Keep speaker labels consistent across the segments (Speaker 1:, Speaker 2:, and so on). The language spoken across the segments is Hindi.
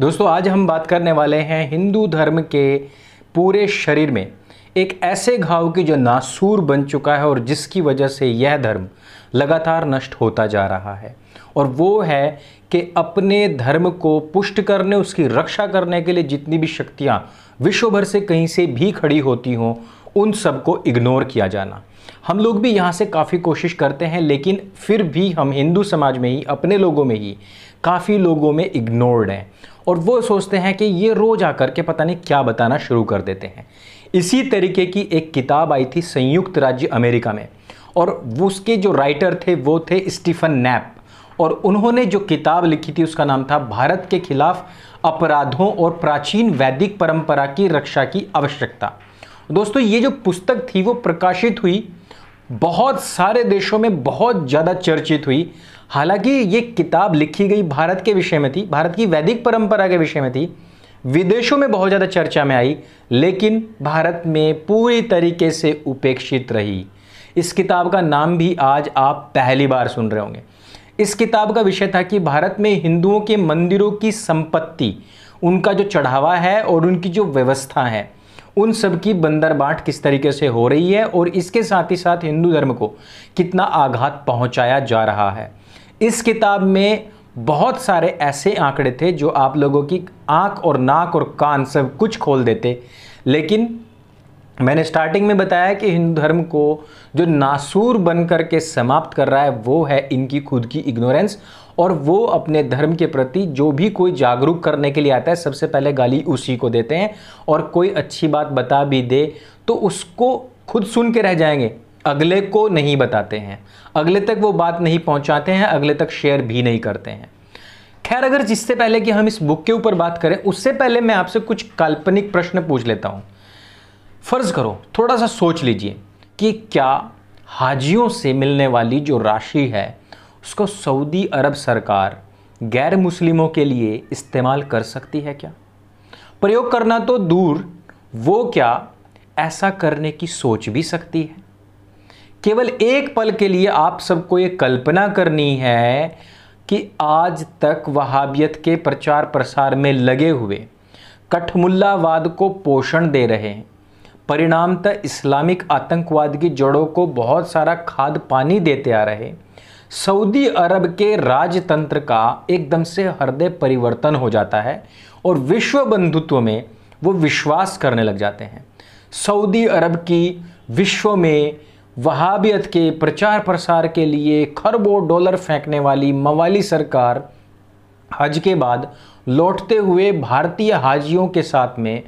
Speaker 1: दोस्तों आज हम बात करने वाले हैं हिंदू धर्म के पूरे शरीर में एक ऐसे घाव की जो नासूर बन चुका है और जिसकी वजह से यह धर्म लगातार नष्ट होता जा रहा है और वो है कि अपने धर्म को पुष्ट करने उसकी रक्षा करने के लिए जितनी भी शक्तियाँ विश्व भर से कहीं से भी खड़ी होती हों उन सबको इग्नोर किया जाना हम लोग भी यहाँ से काफ़ी कोशिश करते हैं लेकिन फिर भी हम हिंदू समाज में ही अपने लोगों में ही काफ़ी लोगों में इग्नोर्ड हैं और वो सोचते हैं कि ये रोज़ आकर के पता नहीं क्या बताना शुरू कर देते हैं इसी तरीके की एक किताब आई थी संयुक्त राज्य अमेरिका में और उसके जो राइटर थे वो थे स्टीफन नैप और उन्होंने जो किताब लिखी थी उसका नाम था भारत के खिलाफ अपराधों और प्राचीन वैदिक परंपरा की रक्षा की आवश्यकता दोस्तों ये जो पुस्तक थी वो प्रकाशित हुई बहुत सारे देशों में बहुत ज़्यादा चर्चित हुई हालांकि ये किताब लिखी गई भारत के विषय में थी भारत की वैदिक परंपरा के विषय में थी विदेशों में बहुत ज़्यादा चर्चा में आई लेकिन भारत में पूरी तरीके से उपेक्षित रही इस किताब का नाम भी आज आप पहली बार सुन रहे होंगे इस किताब का विषय था कि भारत में हिंदुओं के मंदिरों की संपत्ति उनका जो चढ़ावा है और उनकी जो व्यवस्था है उन सब की बांट किस तरीके से हो रही है और इसके साथ ही साथ हिंदू धर्म को कितना आघात पहुंचाया जा रहा है इस किताब में बहुत सारे ऐसे आंकड़े थे जो आप लोगों की आँख और नाक और कान सब कुछ खोल देते लेकिन मैंने स्टार्टिंग में बताया कि हिंदू धर्म को जो नासूर बन कर के समाप्त कर रहा है वो है इनकी खुद की इग्नोरेंस और वो अपने धर्म के प्रति जो भी कोई जागरूक करने के लिए आता है सबसे पहले गाली उसी को देते हैं और कोई अच्छी बात बता भी दे तो उसको खुद सुन के रह जाएंगे अगले को नहीं बताते हैं अगले तक वो बात नहीं पहुंचाते हैं अगले तक शेयर भी नहीं करते हैं खैर अगर जिससे पहले कि हम इस बुक के ऊपर बात करें उससे पहले मैं आपसे कुछ काल्पनिक प्रश्न पूछ लेता हूं फ़र्ज़ करो थोड़ा सा सोच लीजिए कि क्या हाजियों से मिलने वाली जो राशि है उसको सऊदी अरब सरकार गैर मुस्लिमों के लिए इस्तेमाल कर सकती है क्या प्रयोग करना तो दूर वो क्या ऐसा करने की सोच भी सकती है केवल एक पल के लिए आप सबको ये कल्पना करनी है कि आज तक वहाबियत के प्रचार प्रसार में लगे हुए कठमुल्लावाद को पोषण दे रहे हैं परिणामतः इस्लामिक आतंकवाद की जड़ों को बहुत सारा खाद पानी देते आ रहे सऊदी अरब के राजतंत्र का एकदम से हृदय परिवर्तन हो जाता है और विश्व बंधुत्व में वो विश्वास करने लग जाते हैं सऊदी अरब की विश्व में वहाबियत के प्रचार प्रसार के लिए खरबों डॉलर फेंकने वाली मवाली सरकार हज के बाद लौटते हुए भारतीय हाजियों के साथ में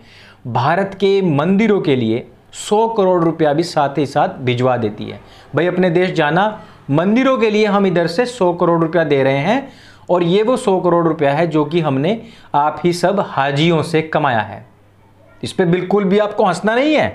Speaker 1: भारत के मंदिरों के लिए 100 करोड़ रुपया भी साथ ही साथ भिजवा देती है भाई अपने देश जाना मंदिरों के लिए हम इधर से 100 करोड़ रुपया दे रहे हैं और ये वो 100 करोड़ रुपया है जो कि हमने आप ही सब हाजियों से कमाया है इस पर बिल्कुल भी आपको हंसना नहीं है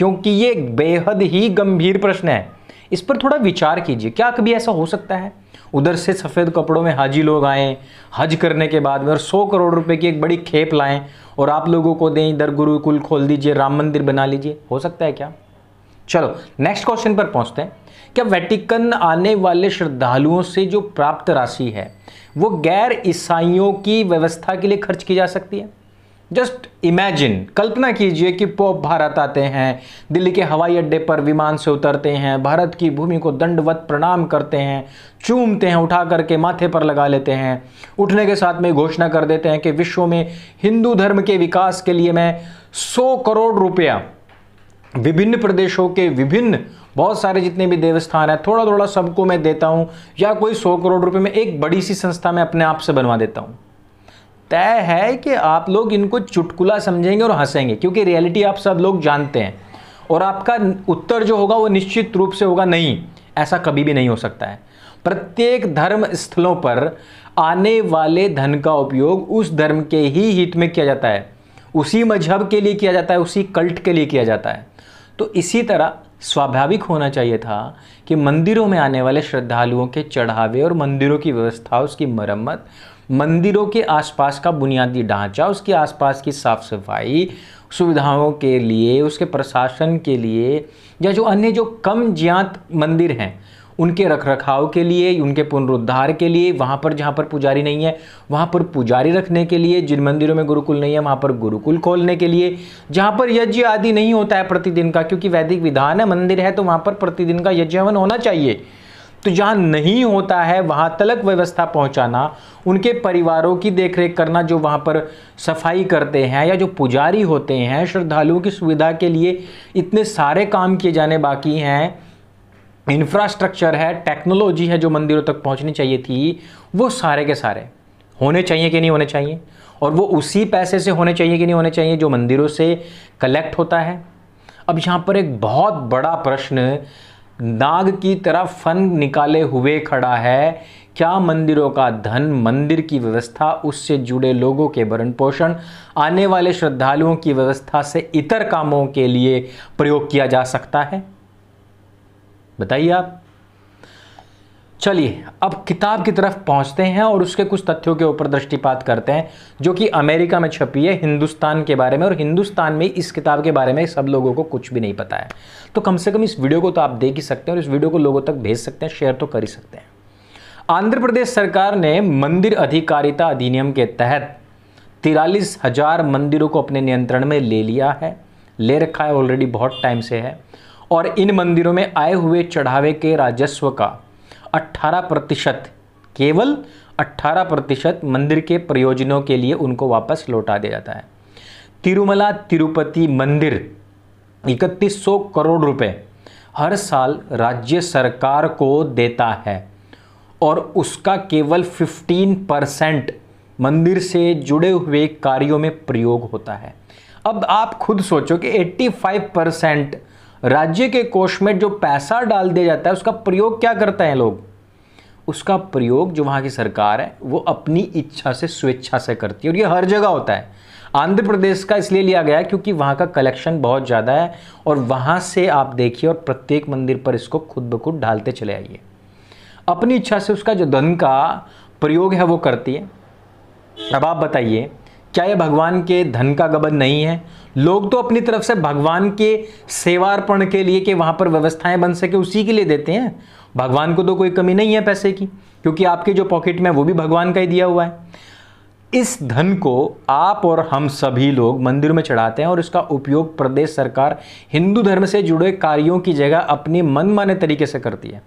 Speaker 1: क्योंकि ये बेहद ही गंभीर प्रश्न है इस पर थोड़ा विचार कीजिए क्या कभी ऐसा हो सकता है उधर से सफ़ेद कपड़ों में हाजी लोग आएँ हज करने के बाद में और सौ करोड़ रुपए की एक बड़ी खेप लाएं और आप लोगों को दें इधर गुरुकुल खोल दीजिए राम मंदिर बना लीजिए हो सकता है क्या चलो नेक्स्ट क्वेश्चन पर पहुंचते हैं क्या वेटिकन आने वाले श्रद्धालुओं से जो प्राप्त राशि है वो गैर ईसाइयों की व्यवस्था के लिए खर्च की जा सकती है जस्ट इमेजिन कल्पना कीजिए कि पोप भारत आते हैं दिल्ली के हवाई अड्डे पर विमान से उतरते हैं भारत की भूमि को दंडवत प्रणाम करते हैं चूमते हैं उठा करके माथे पर लगा लेते हैं उठने के साथ में घोषणा कर देते हैं कि विश्व में हिंदू धर्म के विकास के लिए मैं सौ करोड़ रुपया विभिन्न प्रदेशों के विभिन्न बहुत सारे जितने भी देवस्थान हैं थोड़ा थोड़ा सबको मैं देता हूँ या कोई सौ करोड़ रुपये में एक बड़ी सी संस्था मैं अपने आप से बनवा देता हूँ तय है कि आप लोग इनको चुटकुला समझेंगे और हंसेंगे क्योंकि रियलिटी आप सब लोग जानते हैं और आपका उत्तर जो होगा वो निश्चित रूप से होगा नहीं ऐसा कभी भी नहीं हो सकता है प्रत्येक धर्म स्थलों पर आने वाले धन का उपयोग उस धर्म के ही हित में किया जाता है उसी मजहब के लिए किया जाता है उसी कल्ट के लिए किया जाता है तो इसी तरह स्वाभाविक होना चाहिए था कि मंदिरों में आने वाले श्रद्धालुओं के चढ़ावे और मंदिरों की व्यवस्था उसकी मरम्मत मंदिरों के आसपास का बुनियादी ढांचा उसके आसपास की साफ़ सफाई सुविधाओं के लिए उसके प्रशासन के लिए या जो अन्य जो कम ज्ञात मंदिर हैं उनके रख रखाव के लिए उनके पुनरुद्धार के लिए वहाँ पर जहाँ पर पुजारी नहीं है वहाँ पर पुजारी रखने के लिए जिन मंदिरों में गुरुकुल नहीं है वहाँ पर गुरुकुल खोलने के लिए जहाँ पर यज्ञ आदि नहीं होता है प्रतिदिन का क्योंकि वैदिक विधान है मंदिर है तो वहाँ पर प्रतिदिन का यज्ञ हवन होना चाहिए तो जहाँ नहीं होता है वहाँ तलक व्यवस्था पहुँचाना उनके परिवारों की देखरेख करना जो वहाँ पर सफाई करते हैं या जो पुजारी होते हैं श्रद्धालुओं की सुविधा के लिए इतने सारे काम किए जाने बाकी हैं इंफ्रास्ट्रक्चर है टेक्नोलॉजी है जो मंदिरों तक पहुँचनी चाहिए थी वो सारे के सारे होने चाहिए कि नहीं होने चाहिए और वो उसी पैसे से होने चाहिए कि नहीं होने चाहिए जो मंदिरों से कलेक्ट होता है अब यहाँ पर एक बहुत बड़ा प्रश्न नाग की तरह फन निकाले हुए खड़ा है क्या मंदिरों का धन मंदिर की व्यवस्था उससे जुड़े लोगों के भरण पोषण आने वाले श्रद्धालुओं की व्यवस्था से इतर कामों के लिए प्रयोग किया जा सकता है बताइए आप चलिए अब किताब की तरफ पहुंचते हैं और उसके कुछ तथ्यों के ऊपर दृष्टिपात करते हैं जो कि अमेरिका में छपी है हिंदुस्तान के बारे में और हिंदुस्तान में इस किताब के बारे में सब लोगों को कुछ भी नहीं पता है तो कम से कम इस वीडियो को तो आप देख ही सकते हैं और इस वीडियो को लोगों तक भेज सकते हैं शेयर तो कर ही सकते हैं आंध्र प्रदेश सरकार ने मंदिर अधिकारिता अधिनियम के तहत तिरालीस हज़ार मंदिरों को अपने नियंत्रण में ले लिया है ले रखा है ऑलरेडी बहुत टाइम से है और इन मंदिरों में आए हुए चढ़ावे के राजस्व का 18 प्रतिशत केवल 18 प्रतिशत मंदिर के प्रयोजनों के लिए उनको वापस लौटा दिया जाता है तिरुमला तिरुपति मंदिर इकतीस सौ करोड़ रुपए हर साल राज्य सरकार को देता है और उसका केवल 15 परसेंट मंदिर से जुड़े हुए कार्यों में प्रयोग होता है अब आप खुद सोचो कि 85 परसेंट राज्य के कोष में जो पैसा डाल दिया जाता है उसका प्रयोग क्या करते हैं लोग उसका प्रयोग जो वहाँ की सरकार है वो अपनी इच्छा से स्वेच्छा से करती है और ये हर जगह होता है आंध्र प्रदेश का इसलिए लिया गया क्योंकि वहाँ का कलेक्शन बहुत ज़्यादा है और वहाँ से आप देखिए और प्रत्येक मंदिर पर इसको खुद ब खुद ढालते चले आइए अपनी इच्छा से उसका जो धन का प्रयोग है वो करती है अब आप बताइए क्या ये भगवान के धन का गबन नहीं है लोग तो अपनी तरफ से भगवान के सेवार्पण के लिए कि वहां पर व्यवस्थाएं बन सके उसी के लिए देते हैं भगवान को तो कोई कमी नहीं है पैसे की क्योंकि आपके जो पॉकेट में वो भी भगवान का ही दिया हुआ है इस धन को आप और हम सभी लोग मंदिर में चढ़ाते हैं और इसका उपयोग प्रदेश सरकार हिंदू धर्म से जुड़े कार्यों की जगह अपने मनमाने तरीके से करती है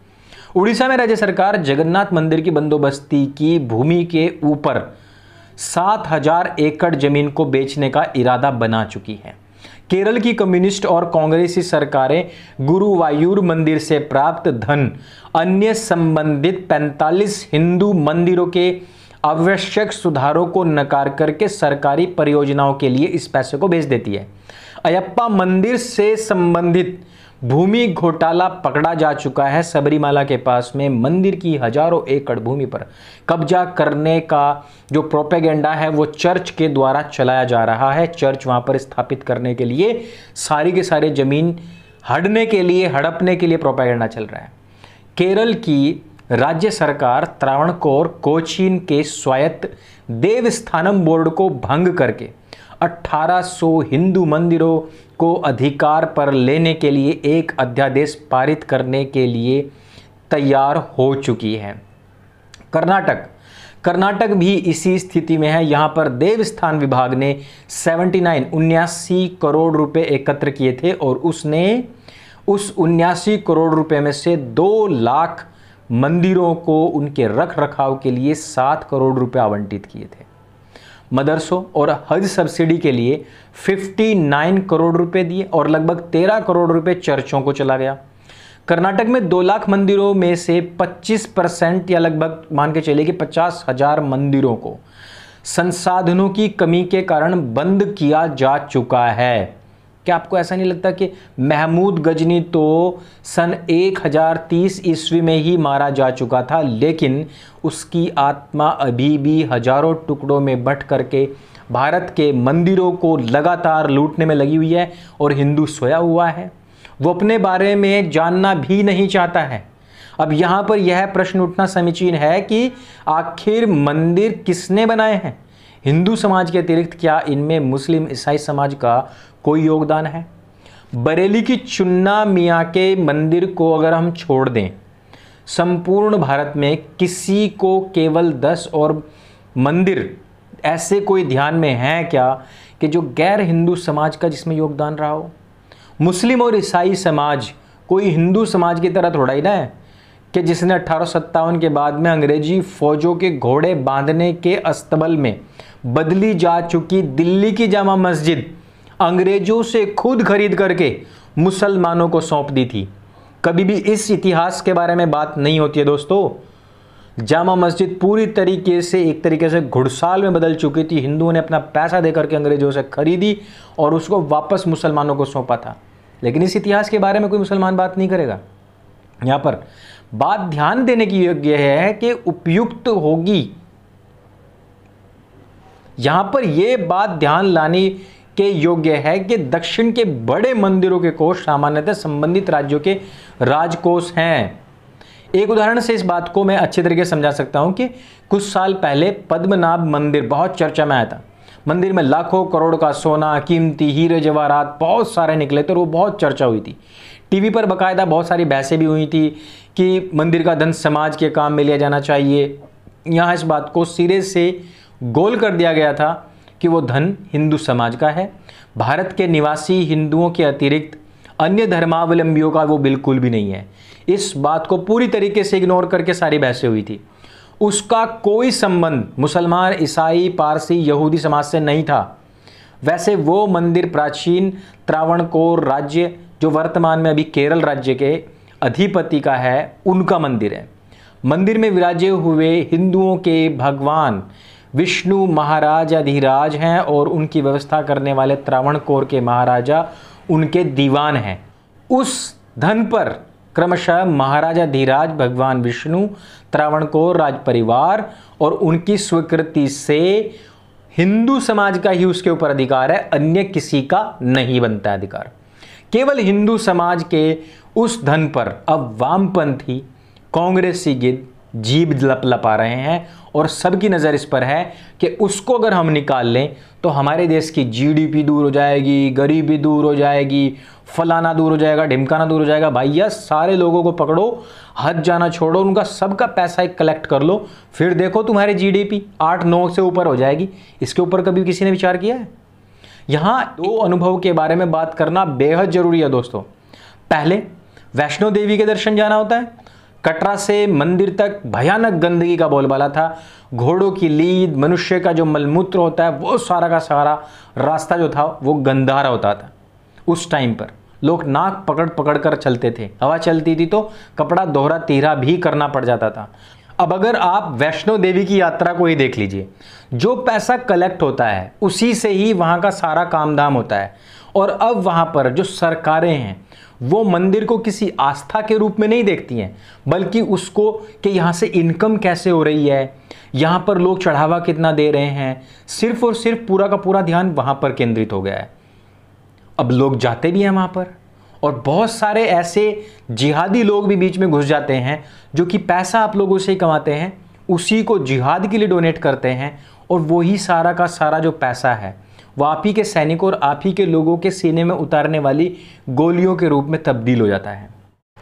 Speaker 1: उड़ीसा में राज्य सरकार जगन्नाथ मंदिर की बंदोबस्ती की भूमि के ऊपर सात हजार एकड़ जमीन को बेचने का इरादा बना चुकी है केरल की कम्युनिस्ट और कांग्रेसी सरकारें गुरुवायूर मंदिर से प्राप्त धन अन्य संबंधित 45 हिंदू मंदिरों के आवश्यक सुधारों को नकार करके सरकारी परियोजनाओं के लिए इस पैसे को भेज देती है अयप्पा मंदिर से संबंधित भूमि घोटाला पकड़ा जा चुका है सबरीमाला के पास में मंदिर की हजारों एकड़ भूमि पर कब्जा करने का जो प्रोपेगेंडा है वो चर्च के द्वारा चलाया जा रहा है चर्च वहाँ पर स्थापित करने के लिए सारी के सारे ज़मीन हड़ने के लिए हड़पने के लिए प्रोपेगेंडा चल रहा है केरल की राज्य सरकार त्रावणकोर कोचीन के स्वायत्त देवस्थानम बोर्ड को भंग करके 1800 हिंदू मंदिरों को अधिकार पर लेने के लिए एक अध्यादेश पारित करने के लिए तैयार हो चुकी है कर्नाटक कर्नाटक भी इसी स्थिति में है यहाँ पर देवस्थान विभाग ने 79 उन्यासी करोड़ रुपए एकत्र किए थे और उसने उस उन्यासी करोड़ रुपए में से दो लाख मंदिरों को उनके रख रखाव के लिए सात करोड़ रुपए आवंटित किए थे मदरसों और हज सब्सिडी के लिए 59 करोड़ रुपए दिए और लगभग 13 करोड़ रुपए चर्चों को चला गया कर्नाटक में दो लाख मंदिरों में से 25 परसेंट या लगभग मान के चलिए कि पचास हजार मंदिरों को संसाधनों की कमी के कारण बंद किया जा चुका है क्या आपको ऐसा नहीं लगता कि महमूद गजनी तो सन 1030 ईस्वी में ही मारा जा चुका था लेकिन उसकी आत्मा अभी भी हजारों टुकड़ों में बट करके भारत के मंदिरों को लगातार लूटने में लगी हुई है और हिंदू सोया हुआ है वो अपने बारे में जानना भी नहीं चाहता है अब यहाँ पर यह प्रश्न उठना समीचीन है कि आखिर मंदिर किसने बनाए हैं हिंदू समाज के अतिरिक्त क्या इनमें मुस्लिम ईसाई समाज का कोई योगदान है बरेली की चुन्ना मियाँ के मंदिर को अगर हम छोड़ दें संपूर्ण भारत में किसी को केवल दस और मंदिर ऐसे कोई ध्यान में हैं क्या कि जो गैर हिंदू समाज का जिसमें योगदान रहा हो मुस्लिम और ईसाई समाज कोई हिंदू समाज की तरह थोड़ा ही ना है कि जिसने अठारह के बाद में अंग्रेजी फ़ौजों के घोड़े बांधने के अस्तबल में बदली जा चुकी दिल्ली की जामा मस्जिद अंग्रेजों से खुद खरीद करके मुसलमानों को सौंप दी थी कभी भी इस इतिहास के बारे में बात नहीं होती है दोस्तों जामा मस्जिद पूरी तरीके से एक तरीके से घुड़साल में बदल चुकी थी हिंदुओं ने अपना पैसा देकर के अंग्रेजों से खरीदी और उसको वापस मुसलमानों को सौंपा था लेकिन इस इतिहास के बारे में कोई मुसलमान बात नहीं करेगा यहाँ पर बात ध्यान देने की योग्य है कि उपयुक्त होगी यहाँ पर यह बात ध्यान लाने के योग्य है कि दक्षिण के बड़े मंदिरों के कोष सामान्यतः संबंधित राज्यों के राजकोष हैं एक उदाहरण से इस बात को मैं अच्छे तरीके से समझा सकता हूँ कि कुछ साल पहले पद्मनाभ मंदिर बहुत चर्चा में आया था मंदिर में लाखों करोड़ का सोना कीमती हीरे जवाहरात बहुत सारे निकले थे और वो बहुत चर्चा हुई थी टीवी पर बकायदा बहुत सारी बहसें भी हुई थी कि मंदिर का धन समाज के काम में लिया जाना चाहिए यहाँ इस बात को सिरे से गोल कर दिया गया था कि वो धन हिंदू समाज का है भारत के निवासी हिंदुओं के अतिरिक्त अन्य धर्मावलंबियों का वो बिल्कुल भी नहीं है इस बात को पूरी तरीके से इग्नोर करके सारी बहसें हुई थी उसका कोई संबंध मुसलमान ईसाई पारसी यहूदी समाज से नहीं था वैसे वो मंदिर प्राचीन त्रावणकोर राज्य जो वर्तमान में अभी केरल राज्य के अधिपति का है उनका मंदिर है मंदिर में विराजे हुए हिंदुओं के भगवान विष्णु महाराज अधिराज हैं और उनकी व्यवस्था करने वाले त्रावण कोर के महाराजा उनके दीवान हैं उस धन पर क्रमशः महाराजा धीराज भगवान विष्णु त्रावण त्रावणकोर राज परिवार और उनकी स्वीकृति से हिंदू समाज का ही उसके ऊपर अधिकार है अन्य किसी का नहीं बनता अधिकार केवल हिंदू समाज के उस धन पर अब वामपंथी कांग्रेसी गिद्ध जीभ लप लपा रहे हैं और सबकी नज़र इस पर है कि उसको अगर हम निकाल लें तो हमारे देश की जीडीपी दूर हो जाएगी गरीबी दूर हो जाएगी फलाना दूर हो जाएगा ढिमकाना दूर हो जाएगा भैया सारे लोगों को पकड़ो हद जाना छोड़ो उनका सबका पैसा एक कलेक्ट कर लो फिर देखो तुम्हारी जी आठ नौ से ऊपर हो जाएगी इसके ऊपर कभी किसी ने विचार किया है यहाँ दो अनुभव के बारे में बात करना बेहद ज़रूरी है दोस्तों पहले वैष्णो देवी के दर्शन जाना होता है कटरा से मंदिर तक भयानक गंदगी का बोलबाला था घोड़ों की लीद मनुष्य का जो मलमूत्र होता है वो सारा का सारा रास्ता जो था वो गंदारा होता था उस टाइम पर लोग नाक पकड़ पकड़ कर चलते थे हवा चलती थी तो कपड़ा दोहरा तीरा भी करना पड़ जाता था अब अगर आप वैष्णो देवी की यात्रा को ही देख लीजिए जो पैसा कलेक्ट होता है उसी से ही वहाँ का सारा काम धाम होता है और अब वहाँ पर जो सरकारें हैं वो मंदिर को किसी आस्था के रूप में नहीं देखती हैं बल्कि उसको कि यहाँ से इनकम कैसे हो रही है यहाँ पर लोग चढ़ावा कितना दे रहे हैं सिर्फ और सिर्फ पूरा का पूरा ध्यान वहाँ पर केंद्रित हो गया है अब लोग जाते भी हैं वहाँ पर और बहुत सारे ऐसे जिहादी लोग भी बीच में घुस जाते हैं जो कि पैसा आप लोगों से ही कमाते हैं उसी को जिहाद के लिए डोनेट करते हैं और वही सारा का सारा जो पैसा है वह आप ही के सैनिकों और आप ही के लोगों के सीने में उतारने वाली गोलियों के रूप में तब्दील हो जाता है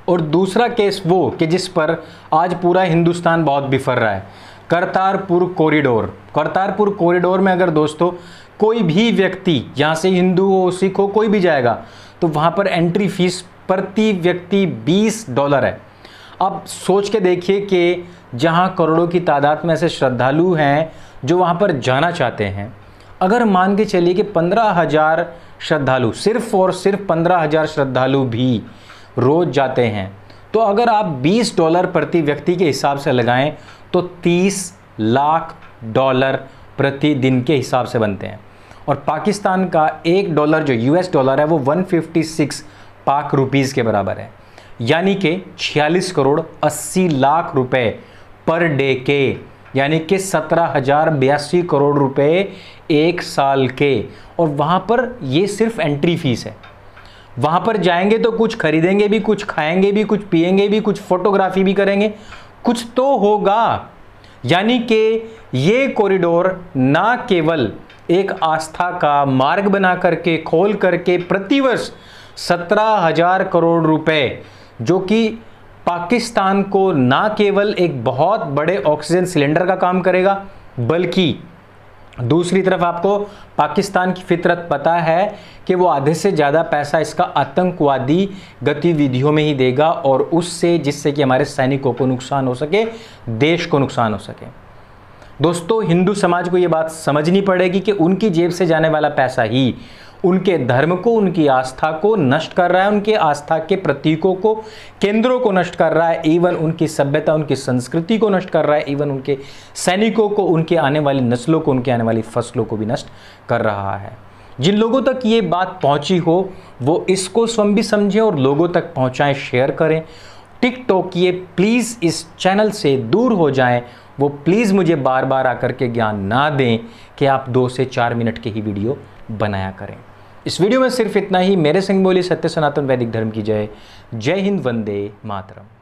Speaker 1: और दूसरा केस वो कि जिस पर आज पूरा हिंदुस्तान बहुत बिफर रहा है करतारपुर कॉरिडोर करतारपुर कॉरिडोर में अगर दोस्तों कोई भी व्यक्ति यहाँ से हिंदू हो सिख हो कोई भी जाएगा तो वहाँ पर एंट्री फीस प्रति व्यक्ति 20 डॉलर है अब सोच के देखिए कि जहाँ करोड़ों की तादाद में ऐसे श्रद्धालु हैं जो वहाँ पर जाना चाहते हैं अगर मान के चलिए कि पंद्रह हज़ार श्रद्धालु सिर्फ और सिर्फ पंद्रह हज़ार श्रद्धालु भी रोज़ जाते हैं तो अगर आप बीस डॉलर प्रति व्यक्ति के हिसाब से लगाएं तो तीस लाख डॉलर प्रति दिन के हिसाब से बनते हैं और पाकिस्तान का एक डॉलर जो यूएस डॉलर है वो 156 पाक रुपीज़ के बराबर है यानी कि 46 करोड़ 80 लाख रुपए पर डे के यानी कि सत्रह हज़ार बयासी करोड़ रुपए एक साल के और वहाँ पर ये सिर्फ एंट्री फीस है वहाँ पर जाएंगे तो कुछ खरीदेंगे भी कुछ खाएंगे भी कुछ पिएंगे भी कुछ फोटोग्राफी भी करेंगे कुछ तो होगा यानी कि ये कॉरिडोर ना केवल एक आस्था का मार्ग बना करके खोल करके प्रतिवर्ष सत्रह हजार करोड़ रुपए जो कि पाकिस्तान को ना केवल एक बहुत बड़े ऑक्सीजन सिलेंडर का काम करेगा बल्कि दूसरी तरफ आपको पाकिस्तान की फितरत पता है कि वो आधे से ज़्यादा पैसा इसका आतंकवादी गतिविधियों में ही देगा और उससे जिससे कि हमारे सैनिकों को नुकसान हो सके देश को नुकसान हो सके दोस्तों हिंदू समाज को ये बात समझनी पड़ेगी कि उनकी जेब से जाने वाला पैसा ही उनके धर्म को उनकी आस्था को नष्ट कर रहा है उनके आस्था के प्रतीकों को केंद्रों को नष्ट कर रहा है इवन उनकी सभ्यता उनकी संस्कृति को नष्ट कर रहा है इवन उनके सैनिकों को उनके आने वाली नस्लों को उनके आने वाली फसलों को भी नष्ट कर रहा है जिन लोगों तक ये बात पहुंची हो वो इसको स्वयं भी समझें और लोगों तक पहुंचाएं शेयर करें टिकटॉक ये प्लीज़ इस चैनल से दूर हो जाएं वो प्लीज़ मुझे बार बार आकर के ज्ञान ना दें कि आप दो से चार मिनट के ही वीडियो बनाया करें इस वीडियो में सिर्फ इतना ही मेरे संग बोली सत्य सनातन वैदिक धर्म की जय जय हिंद वंदे मातरम